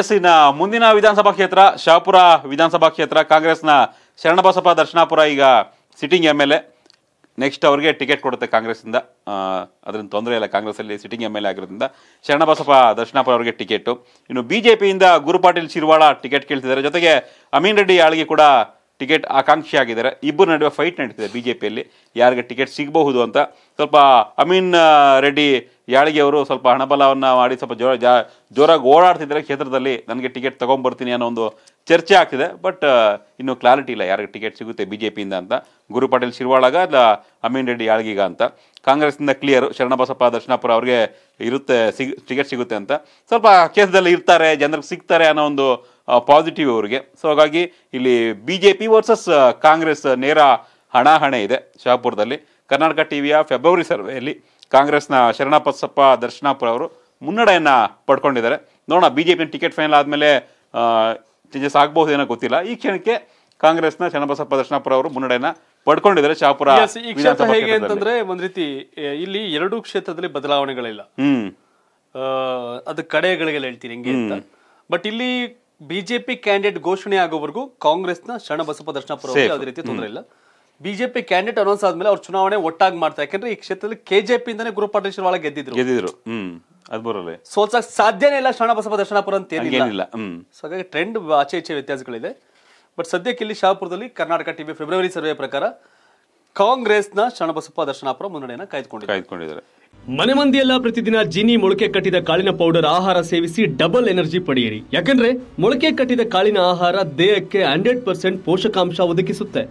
S ಇನ್ನ ಮುಂದಿನ ವಿಧಾನಸಭಾ ಕ್ಷೇತ್ರ ಶಾಪುರ ವಿಧಾನಸಭಾ ಕ್ಷೇತ್ರ ಕಾಂಗ್ರೆಸ್ನ ಶರಣಬಸಪ್ಪ ದರ್ಶನಾಪುರ ಈಗ sitting M L A next ಅವ್ರಿಗೆ ಟಿಕೆಟ್ ಕೊಡುತ್ತೆ ಕಾಂಗ್ರೆಸ್ಸಿಂದ ಅದರಿಂದ ತೊಂದರೆ ಇಲ್ಲ ಕಾಂಗ್ರೆಸ್ಸಲ್ಲಿ ಸಿಟ್ಟಿಂಗ್ ಎಮ್ ಎಲ್ ಎ ಆಗಿರೋದ್ರಿಂದ ಶರಣಬಸಪ್ಪ ದರ್ಶನಾಪುರ ಅವರಿಗೆ ಟಿಕೆಟು ಇನ್ನು ಬಿ ಜೆ ಪಿಯಿಂದ ಗುರುಪಾಟೀಲ್ ಶಿರ್ವಾಳ ಟಿಕೆಟ್ ಕೇಳ್ತಿದ್ದಾರೆ ಜೊತೆಗೆ ಅಮೀನ್ ರೆಡ್ಡಿ ಆಳ್ಗೆ ಕೂಡ ಟಿಕೆಟ್ ಆಕಾಂಕ್ಷಿ ಆಗಿದ್ದಾರೆ ಇಬ್ಬರ ನಡುವೆ ಫೈಟ್ ನಡೀತಿದೆ ಬಿ ಜೆ ಪಿಯಲ್ಲಿ ಯಾರಿಗೆ ಟಿಕೆಟ್ ಸಿಗಬಹುದು ಅಂತ ಸ್ವಲ್ಪ ಅಮೀನ್ ರೆಡ್ಡಿ ಯಾಳಿಗೆ ಅವರು ಸ್ವಲ್ಪ ಹಣಬಲವನ್ನು ಮಾಡಿ ಸ್ವಲ್ಪ ಜೋರ ಜಾ ಜೋರಾಗಿ ಓಡಾಡ್ತಿದ್ದಾರೆ ಕ್ಷೇತ್ರದಲ್ಲಿ ನನಗೆ ಟಿಕೆಟ್ ತೊಗೊಂಬರ್ತೀನಿ ಅನ್ನೋ ಒಂದು ಚರ್ಚೆ ಆಗ್ತಿದೆ ಬಟ್ ಇನ್ನೂ ಕ್ಲಾರಿಟಿ ಇಲ್ಲ ಯಾರಿಗೆ ಟಿಕೆಟ್ ಸಿಗುತ್ತೆ ಬಿ ಜೆ ಪಿಯಿಂದ ಅಂತ ಗುರು ಪಾಟೀಲ್ ಶಿರ್ವಾಳಾಗ ಇಲ್ಲ ಅಮೀನ್ ರೆಡ್ಡಿ ಯಾಳ್ಗೀಗ ಅಂತ ಕಾಂಗ್ರೆಸ್ನಿಂದ ಕ್ಲಿಯರು ಶರಣಬಸಪ್ಪ ದರ್ಶನಪುರ ಅವ್ರಿಗೆ ಇರುತ್ತೆ ಸಿಗ್ ಟಿಕೆಟ್ ಸಿಗುತ್ತೆ ಅಂತ ಸ್ವಲ್ಪ ಕೇಸದಲ್ಲಿ ಇರ್ತಾರೆ ಜನರಿಗೆ ಸಿಗ್ತಾರೆ ಅನ್ನೋ ಒಂದು ಪಾಸಿಟಿವ್ ಅವ್ರಿಗೆ ಸೊ ಹಾಗಾಗಿ ಇಲ್ಲಿ B J P versus Congress ನೇರ ಹಣಾಹಣೆ ಇದೆ ಶಹಾಪುರದಲ್ಲಿ ಕರ್ನಾಟಕ ಟಿವಿಯ ಫೆಬ್ರವರಿ ಸರ್ವೆಯಲ್ಲಿ ಕಾಂಗ್ರೆಸ್ನ ಶರಣಪ್ಪಸಪ್ಪ ದರ್ಶನಾಪುರ ಅವರು ಮುನ್ನಡೆಯನ್ನು ಪಡ್ಕೊಂಡಿದ್ದಾರೆ ನೋಡೋಣ ಬಿ ಜೆ ಪಿನ ಟಿಕೆಟ್ ಫೈನಲ್ ಆದಮೇಲೆ ಚೇಂಜಸ್ ಆಗಬಹುದು ಏನೋ ಗೊತ್ತಿಲ್ಲ ಈ ಕ್ಷಣಕ್ಕೆ ಕಾಂಗ್ರೆಸ್ನ ಶರಣಬಸಪ್ಪ ದರ್ಶನಾಪುರ ಅವರು ಮುನ್ನಡೆಯನ್ನು ಪಡ್ಕೊಂಡಿದ್ದಾರೆ ಶಾಪುರ ಹೇಗೆ ಅಂತಂದ್ರೆ ಒಂದ್ ರೀತಿ ಇಲ್ಲಿ ಎರಡೂ ಕ್ಷೇತ್ರದಲ್ಲಿ ಬದಲಾವಣೆಗಳಿಲ್ಲ ಅದು ಕಡೆಗಳಿಗೆ ಹೇಳ್ತೀನಿ ಹಿಂಗೆ ಬಟ್ ಇಲ್ಲಿ ಬಿಜೆಪಿ ಕ್ಯಾಂಡಿಡೇಟ್ ಘೋಷಣೆ ಆಗೋವರೆಗೂ ಕಾಂಗ್ರೆಸ್ನ ಶರಣಬಸಪ್ಪ ದರ್ಶನಾಪುರ ಯಾವುದೇ ರೀತಿ ತೊಂದರೆ ಇಲ್ಲ ಬಿಜೆಪಿ ಕ್ಯಾಂಡಿಡೇಟ್ ಅನೌನ್ಸ್ ಆದ್ಮೇಲೆ ಅವ್ರು ಚುನಾವಣೆ ಒಟ್ಟಾಗಿ ಮಾಡ್ತಾರೆ ಯಾಕಂದ್ರೆ ಈ ಕ್ಷೇತ್ರದಲ್ಲಿ ಕೆಜೆಪಿ ಇಂದಾನೆ ಗ್ರೂಪ್ ಪಾರ್ಟಿಷನ್ ಒಳಗೆ ಗೆದ್ದಿದ್ರು ಗೆದ್ದಿದ್ರು ಹ್ಮ್ ಅದ್ ಬರೋಲ್ಲ ಸೋಲ್ಸಕ್ ಸಾಧ್ಯನೇ ಇಲ್ಲ ಬಸಪ್ಪ ದರ್ಶನಪುರ ಅಂತ ಏನಿಲ್ಲ ಸೊ ಹಾಗಾಗಿ ಟ್ರೆಂಡ್ ಆಚೆ ಈಚೆ ವ್ಯತ್ಯಾಸಗಳಿದೆ ಬಟ್ ಸದ್ಯಕ್ಕೆ ಇಲ್ಲಿ ಶಹಾಪುರದಲ್ಲಿ ಕರ್ನಾಟಕ ಟಿವಿ ಫೆಬ್ರವರಿ ಸರ್ವೆ ಪ್ರಕಾರ ಕಾಂಗ್ರೆಸ್ನ ಶರಣಬಸಪ್ಪ ದರ್ಶನಪುರ ಮುನ್ನಡೆಯನ್ನ ಕಾಯ್ದುಕೊಂಡಿದ್ದಾರೆ ಕಾಯ್ದುಕೊಂಡಿದ್ದಾರೆ ಮನೆ ಮಂದಿಯೆಲ್ಲ ಪ್ರತಿದಿನ ಜಿನಿ ಮೊಳಕೆ ಕಟ್ಟಿದ ಕಾಳಿನ ಪೌಡರ್ ಆಹಾರ ಸೇವಿಸಿ ಡಬಲ್ ಎನರ್ಜಿ ಪಡೆಯಿರಿ ಯಾಕಂದ್ರೆ ಮೊಳಕೆ ಕಟ್ಟಿದ ಕಾಳಿನ ಆಹಾರ ದೇಹಕ್ಕೆ ಹಂಡ್ರೆಡ್ ಪರ್ಸೆಂಟ್ ಪೋಷಕಾಂಶ ಒದಗಿಸುತ್ತೆ